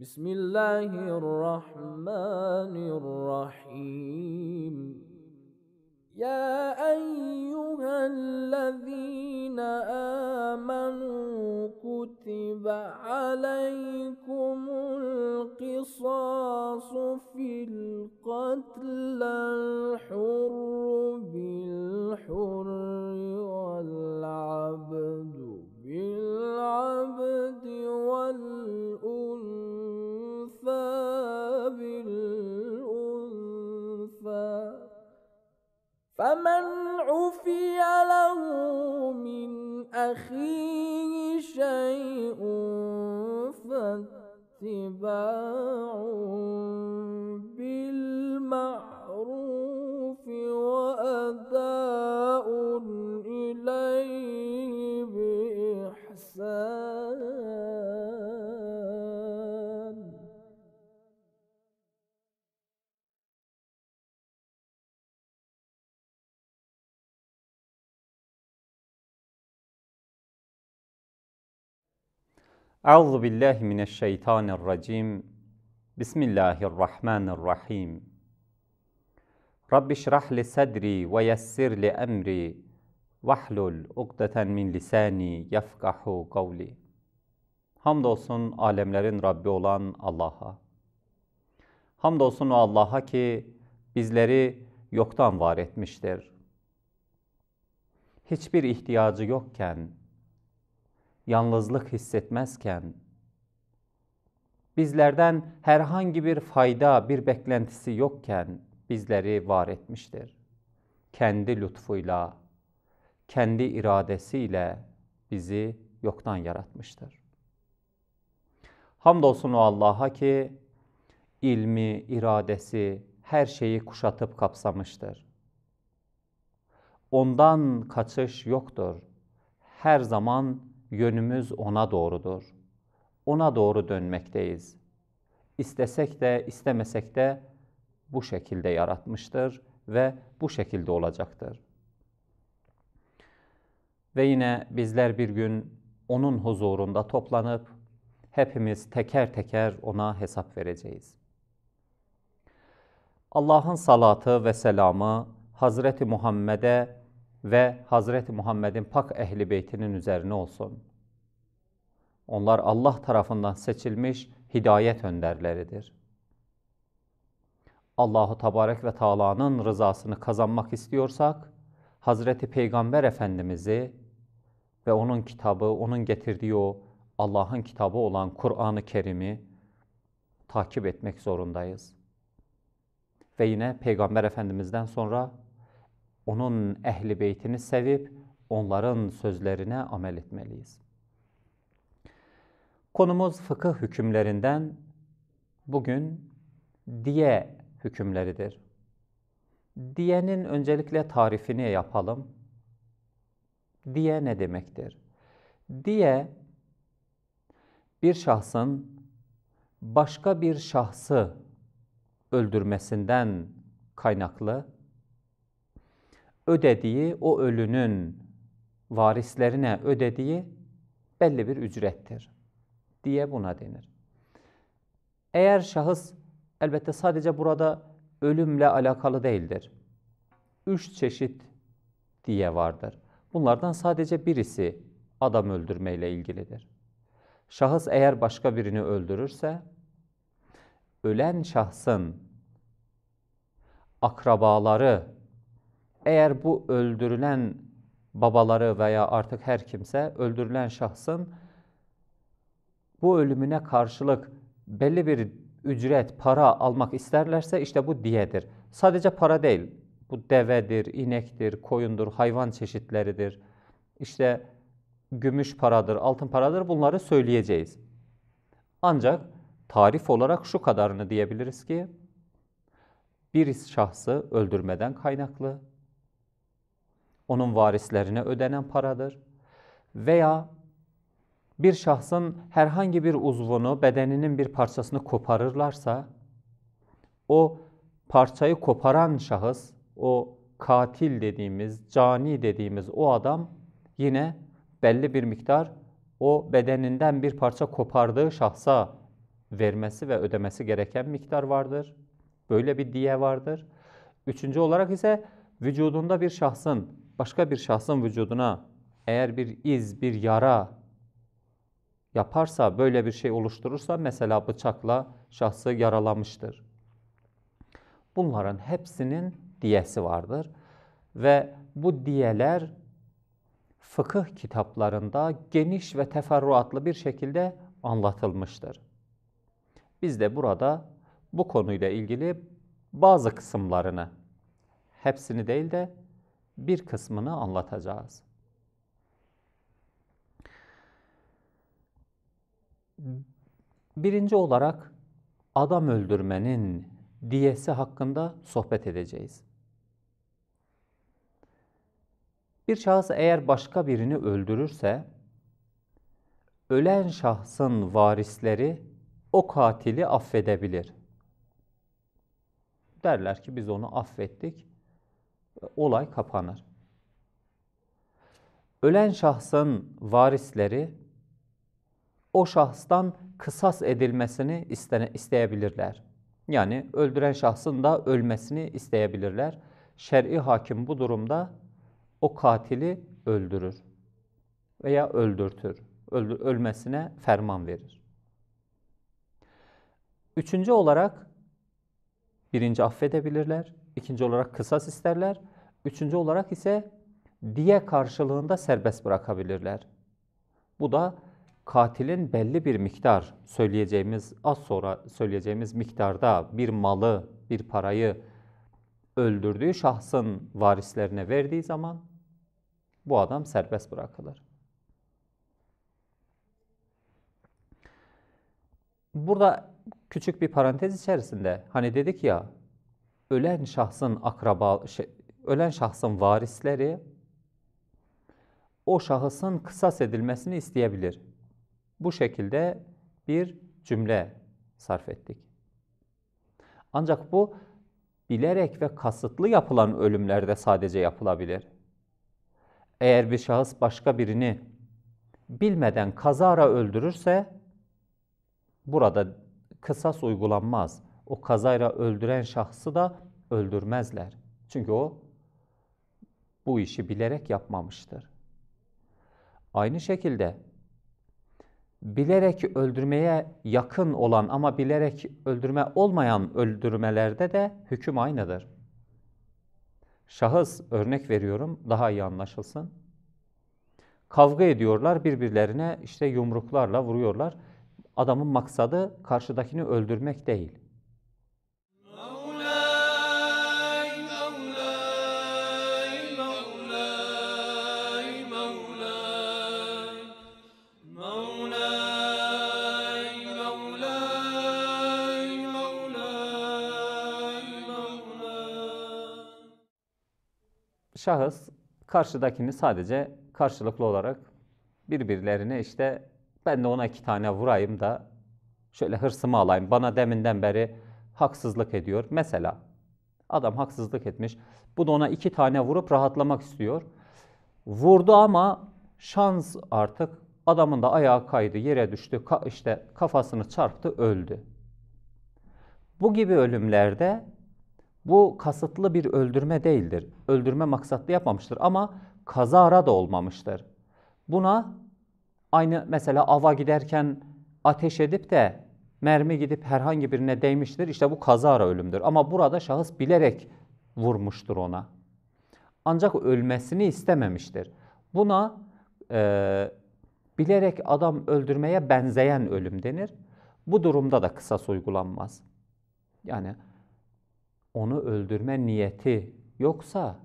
بسم الله الرحمن الرحيم يا ايها الذين امنوا كتب عليكم القصاص في القتل الحر بالحر والعبد بالعبد والأولى فمن عفي له من أخيه شيء فاتباعه Euzu billahi mineşşeytanirracim. Bismillahirrahmanirrahim. Rabbi şrah li sadri ve yessir li emri vahlul ukdeten min lisani yefkahu kavli. Hamdolsun alemlerin Rabbi olan Allah'a. Hamdolsun o Allah'a ki bizleri yoktan var etmiştir. Hiçbir ihtiyacı yokken yalnızlık hissetmezken, bizlerden herhangi bir fayda, bir beklentisi yokken bizleri var etmiştir. Kendi lütfuyla, kendi iradesiyle bizi yoktan yaratmıştır. Hamdolsun o Allah'a ki ilmi, iradesi her şeyi kuşatıp kapsamıştır. Ondan kaçış yoktur. Her zaman yönümüz ona doğrudur. Ona doğru dönmekteyiz. İstesek de istemesek de bu şekilde yaratmıştır ve bu şekilde olacaktır. Ve yine bizler bir gün onun huzurunda toplanıp hepimiz teker teker ona hesap vereceğiz. Allah'ın salatı ve selamı Hazreti Muhammed'e ve Hazreti Muhammed'in pak ehli beytinin üzerine olsun. Onlar Allah tarafından seçilmiş hidayet önderleridir. Allahu Tabarek ve Taala'nın rızasını kazanmak istiyorsak Hazreti Peygamber Efendimizi ve onun kitabı, onun getirdiği o Allah'ın kitabı olan Kur'an-ı Kerim'i takip etmek zorundayız. Ve yine Peygamber Efendimiz'den sonra onun ehli beytini sevip onların sözlerine amel etmeliyiz. Konumuz fıkıh hükümlerinden bugün diye hükümleridir. Diyenin öncelikle tarifini yapalım. Diye ne demektir? Diye bir şahsın başka bir şahsı öldürmesinden kaynaklı ödediği o ölünün varislerine ödediği belli bir ücrettir diye buna denir. Eğer şahıs elbette sadece burada ölümle alakalı değildir. Üç çeşit diye vardır. Bunlardan sadece birisi adam öldürmeyle ilgilidir. Şahıs eğer başka birini öldürürse, ölen şahsın akrabaları eğer bu öldürülen babaları veya artık her kimse öldürülen şahsın bu ölümüne karşılık belli bir ücret, para almak isterlerse işte bu diyedir. Sadece para değil, bu devedir, inektir, koyundur, hayvan çeşitleridir, İşte gümüş paradır, altın paradır bunları söyleyeceğiz. Ancak tarif olarak şu kadarını diyebiliriz ki, bir şahsı öldürmeden kaynaklı onun varislerine ödenen paradır. Veya bir şahsın herhangi bir uzvunu, bedeninin bir parçasını koparırlarsa, o parçayı koparan şahıs, o katil dediğimiz, cani dediğimiz o adam yine belli bir miktar o bedeninden bir parça kopardığı şahsa vermesi ve ödemesi gereken miktar vardır. Böyle bir diye vardır. Üçüncü olarak ise vücudunda bir şahsın başka bir şahsın vücuduna eğer bir iz, bir yara yaparsa, böyle bir şey oluşturursa mesela bıçakla şahsı yaralamıştır. Bunların hepsinin diyesi vardır ve bu diyeler fıkıh kitaplarında geniş ve teferruatlı bir şekilde anlatılmıştır. Biz de burada bu konuyla ilgili bazı kısımlarını, hepsini değil de bir kısmını anlatacağız. Birinci olarak adam öldürmenin diyesi hakkında sohbet edeceğiz. Bir şahıs eğer başka birini öldürürse, ölen şahsın varisleri o katili affedebilir. Derler ki biz onu affettik, olay kapanır. Ölen şahsın varisleri o şahstan kısas edilmesini isteyebilirler. Yani öldüren şahsın da ölmesini isteyebilirler. Şer'i hakim bu durumda o katili öldürür veya öldürtür. Öldür, ölmesine ferman verir. Üçüncü olarak birinci affedebilirler. ikinci olarak kısas isterler. Üçüncü olarak ise diye karşılığında serbest bırakabilirler. Bu da katilin belli bir miktar söyleyeceğimiz az sonra söyleyeceğimiz miktarda bir malı, bir parayı öldürdüğü şahsın varislerine verdiği zaman bu adam serbest bırakılır. Burada küçük bir parantez içerisinde hani dedik ya ölen şahsın akraba şey, ölen şahsın varisleri o şahısın kısas edilmesini isteyebilir. Bu şekilde bir cümle sarf ettik. Ancak bu bilerek ve kasıtlı yapılan ölümlerde sadece yapılabilir. Eğer bir şahıs başka birini bilmeden kazara öldürürse burada kısas uygulanmaz. O kazayla öldüren şahsı da öldürmezler. Çünkü o bu işi bilerek yapmamıştır. Aynı şekilde bilerek öldürmeye yakın olan ama bilerek öldürme olmayan öldürmelerde de hüküm aynıdır. Şahıs örnek veriyorum daha iyi anlaşılsın. Kavga ediyorlar birbirlerine işte yumruklarla vuruyorlar. Adamın maksadı karşıdakini öldürmek değil. şahıs karşıdakini sadece karşılıklı olarak birbirlerine işte ben de ona iki tane vurayım da şöyle hırsımı alayım. Bana deminden beri haksızlık ediyor. Mesela adam haksızlık etmiş. Bu da ona iki tane vurup rahatlamak istiyor. Vurdu ama şans artık adamın da ayağı kaydı, yere düştü, ka işte kafasını çarptı, öldü. Bu gibi ölümlerde bu kasıtlı bir öldürme değildir. Öldürme maksatlı yapmamıştır ama kazara da olmamıştır. Buna aynı mesela ava giderken ateş edip de mermi gidip herhangi birine değmiştir. İşte bu kazara ölümdür. Ama burada şahıs bilerek vurmuştur ona. Ancak ölmesini istememiştir. Buna e, bilerek adam öldürmeye benzeyen ölüm denir. Bu durumda da kısas uygulanmaz. Yani onu öldürme niyeti yoksa,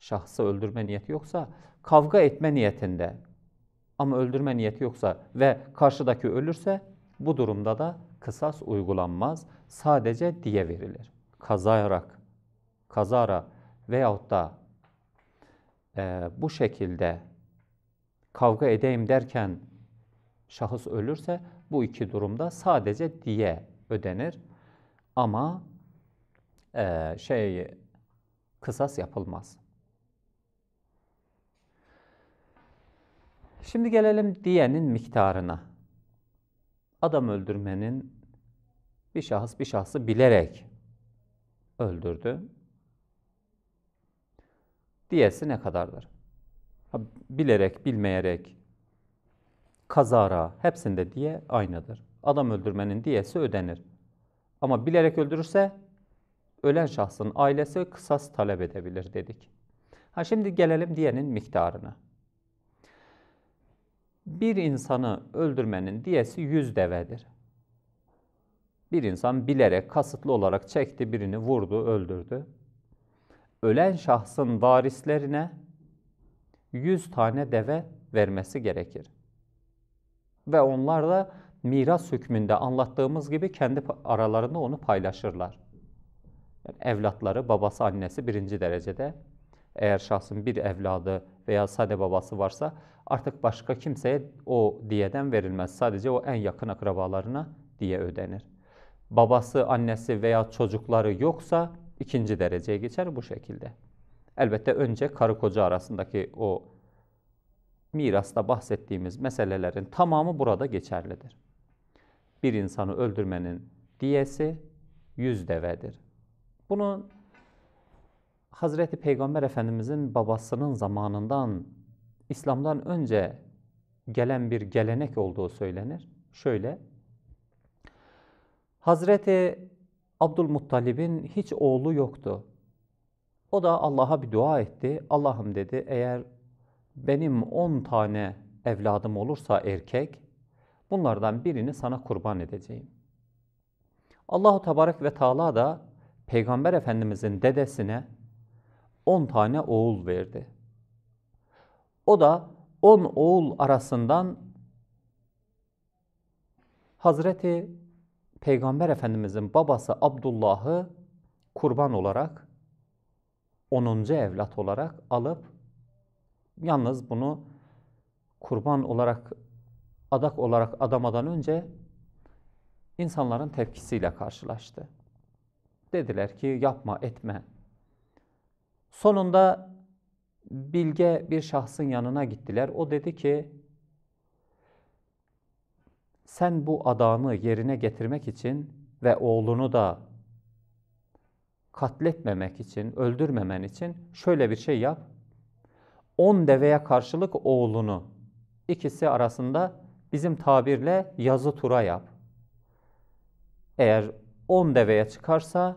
şahsı öldürme niyeti yoksa, kavga etme niyetinde ama öldürme niyeti yoksa ve karşıdaki ölürse bu durumda da kısas uygulanmaz. Sadece diye verilir. Kazayarak, kazara veyahut da e, bu şekilde kavga edeyim derken şahıs ölürse bu iki durumda sadece diye ödenir. Ama e, şey kısas yapılmaz. Şimdi gelelim diyenin miktarına. Adam öldürmenin bir şahıs bir şahsı bilerek öldürdü. Diyesi ne kadardır? Bilerek, bilmeyerek, kazara hepsinde diye aynıdır. Adam öldürmenin diyesi ödenir. Ama bilerek öldürürse ölen şahsın ailesi kısas talep edebilir dedik. Ha şimdi gelelim diyenin miktarına. Bir insanı öldürmenin diyesi 100 devedir. Bir insan bilerek, kasıtlı olarak çekti birini, vurdu, öldürdü. Ölen şahsın varislerine 100 tane deve vermesi gerekir. Ve onlar da miras hükmünde anlattığımız gibi kendi aralarında onu paylaşırlar. Yani evlatları, babası, annesi birinci derecede. Eğer şahsın bir evladı veya sade babası varsa artık başka kimseye o diyeden verilmez. Sadece o en yakın akrabalarına diye ödenir. Babası, annesi veya çocukları yoksa ikinci dereceye geçer bu şekilde. Elbette önce karı koca arasındaki o mirasta bahsettiğimiz meselelerin tamamı burada geçerlidir. Bir insanı öldürmenin diyesi yüz devedir. Bunu Hazreti Peygamber Efendimizin babasının zamanından İslam'dan önce gelen bir gelenek olduğu söylenir. Şöyle, Hazreti Abdülmuttalib'in hiç oğlu yoktu. O da Allah'a bir dua etti. Allah'ım dedi eğer benim 10 tane evladım olursa erkek bunlardan birini sana kurban edeceğim. Allahu Tebarek ve Teala da Peygamber Efendimizin dedesine 10 tane oğul verdi. O da 10 oğul arasından Hazreti Peygamber Efendimizin babası Abdullah'ı kurban olarak 10. evlat olarak alıp yalnız bunu kurban olarak adak olarak adamadan önce insanların tepkisiyle karşılaştı. Dediler ki yapma etme. Sonunda bilge bir şahsın yanına gittiler. O dedi ki sen bu adamı yerine getirmek için ve oğlunu da katletmemek için, öldürmemen için şöyle bir şey yap. On deveye karşılık oğlunu ikisi arasında bizim tabirle yazı tura yap. Eğer 10 deveye çıkarsa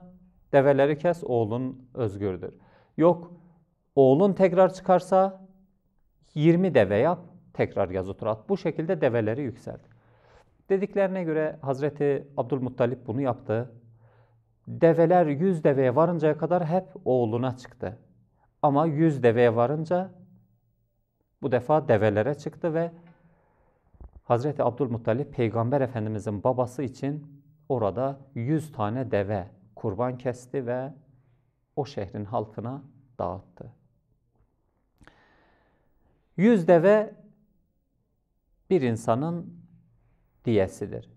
develeri kes oğlun özgürdür. Yok oğlun tekrar çıkarsa 20 deve yap tekrar yaz otur Bu şekilde develeri yükselt. Dediklerine göre Hazreti Abdülmuttalip bunu yaptı. Develer 100 deveye varıncaya kadar hep oğluna çıktı. Ama 100 deveye varınca bu defa develere çıktı ve Hazreti Abdülmuttalip Peygamber Efendimizin babası için orada 100 tane deve kurban kesti ve o şehrin halkına dağıttı. 100 deve bir insanın diyesidir.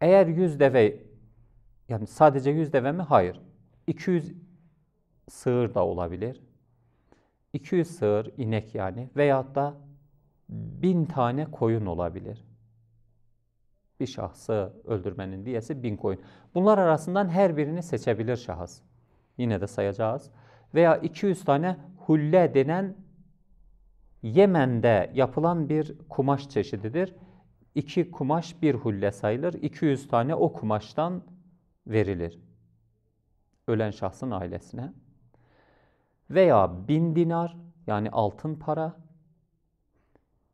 Eğer 100 deve yani sadece 100 deve mi? Hayır. 200 sığır da olabilir. 200 sığır, inek yani veyahut da 1000 tane koyun olabilir bir şahsı öldürmenin diyesi 1000 koyun. Bunlar arasından her birini seçebilir şahıs. Yine de sayacağız. Veya 200 tane hulle denen Yemen'de yapılan bir kumaş çeşididir. İki kumaş bir hulle sayılır. 200 tane o kumaştan verilir. Ölen şahsın ailesine. Veya bin dinar yani altın para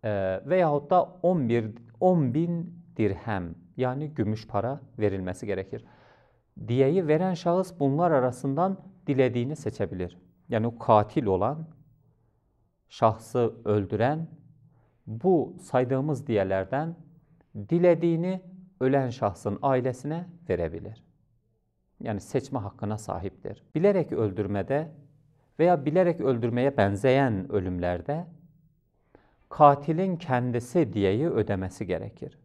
e, veyahut da 11, 10 bin dirhem yani gümüş para verilmesi gerekir. Diyeyi veren şahıs bunlar arasından dilediğini seçebilir. Yani katil olan, şahsı öldüren bu saydığımız diyelerden dilediğini ölen şahsın ailesine verebilir. Yani seçme hakkına sahiptir. Bilerek öldürmede veya bilerek öldürmeye benzeyen ölümlerde katilin kendisi diyeyi ödemesi gerekir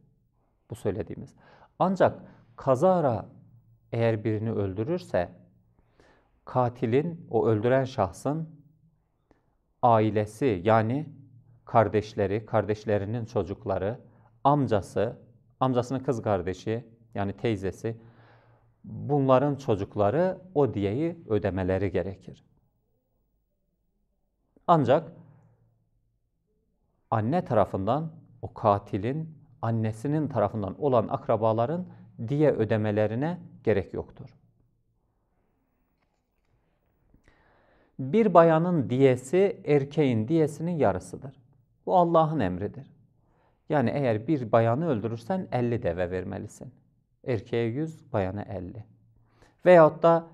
bu söylediğimiz. Ancak kazara eğer birini öldürürse katilin, o öldüren şahsın ailesi yani kardeşleri, kardeşlerinin çocukları, amcası, amcasının kız kardeşi yani teyzesi bunların çocukları o diyeyi ödemeleri gerekir. Ancak anne tarafından o katilin annesinin tarafından olan akrabaların diye ödemelerine gerek yoktur. Bir bayanın diyesi erkeğin diyesinin yarısıdır. Bu Allah'ın emridir. Yani eğer bir bayanı öldürürsen 50 deve vermelisin. Erkeğe 100, bayana 50. Veyahut da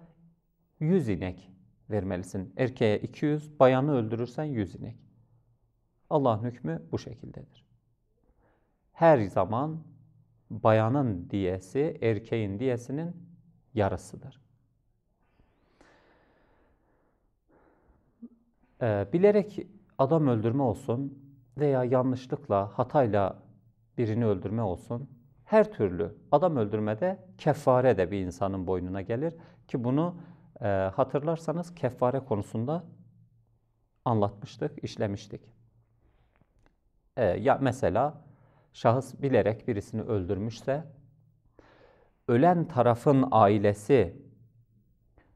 100 inek vermelisin. Erkeğe 200, bayanı öldürürsen 100 inek. Allah'ın hükmü bu şekildedir her zaman bayanın diyesi erkeğin diyesinin yarısıdır. Ee, bilerek adam öldürme olsun veya yanlışlıkla, hatayla birini öldürme olsun, her türlü adam öldürmede kefare de bir insanın boynuna gelir ki bunu e, hatırlarsanız kefare konusunda anlatmıştık, işlemiştik. E, ya mesela şahıs bilerek birisini öldürmüşse, ölen tarafın ailesi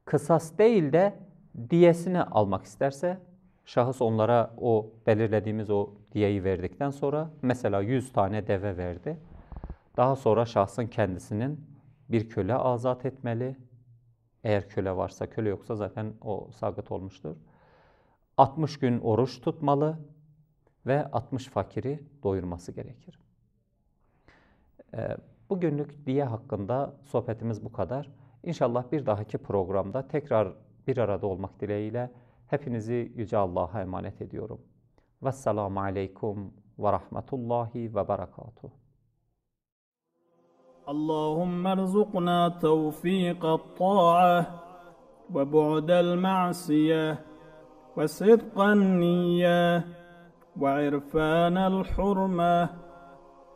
kısas değil de diyesini almak isterse, şahıs onlara o belirlediğimiz o diyeyi verdikten sonra, mesela 100 tane deve verdi. Daha sonra şahsın kendisinin bir köle azat etmeli. Eğer köle varsa, köle yoksa zaten o sakat olmuştur. 60 gün oruç tutmalı ve 60 fakiri doyurması gerekir. Ee, bugünlük diye hakkında sohbetimiz bu kadar. İnşallah bir dahaki programda tekrar bir arada olmak dileğiyle hepinizi Yüce Allah'a emanet ediyorum. Vesselamu Aleykum ve Rahmetullahi ve Berekatuhu. اللهم ارزقنا توفيق الطاعة وبعد المعصية وصدق النية وعرفان الحرمه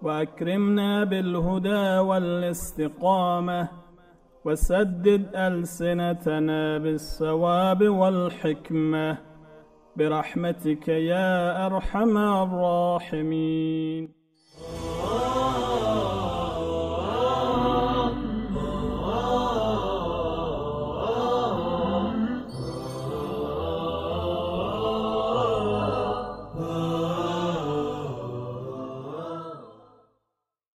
وأكرمنا بالهدى والاستقامة وسدد ألسنتنا بالصواب والحكمة برحمتك يا أرحم الراحمين